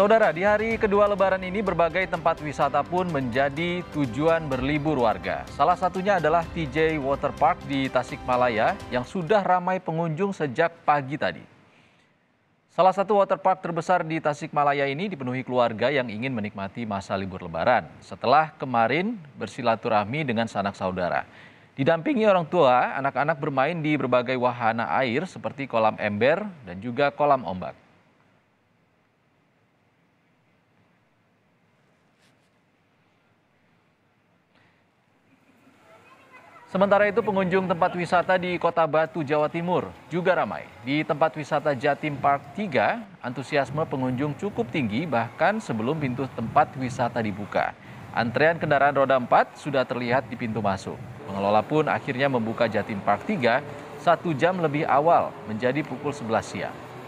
Saudara, di hari kedua lebaran ini berbagai tempat wisata pun menjadi tujuan berlibur warga. Salah satunya adalah TJ Water Park di Tasikmalaya yang sudah ramai pengunjung sejak pagi tadi. Salah satu waterpark terbesar di Tasikmalaya ini dipenuhi keluarga yang ingin menikmati masa libur lebaran setelah kemarin bersilaturahmi dengan sanak saudara. Didampingi orang tua, anak-anak bermain di berbagai wahana air seperti kolam ember dan juga kolam ombak. Sementara itu pengunjung tempat wisata di Kota Batu, Jawa Timur juga ramai. Di tempat wisata Jatim Park 3, antusiasme pengunjung cukup tinggi bahkan sebelum pintu tempat wisata dibuka. Antrean kendaraan roda 4 sudah terlihat di pintu masuk. Pengelola pun akhirnya membuka Jatim Park 3 satu jam lebih awal menjadi pukul 11 siang.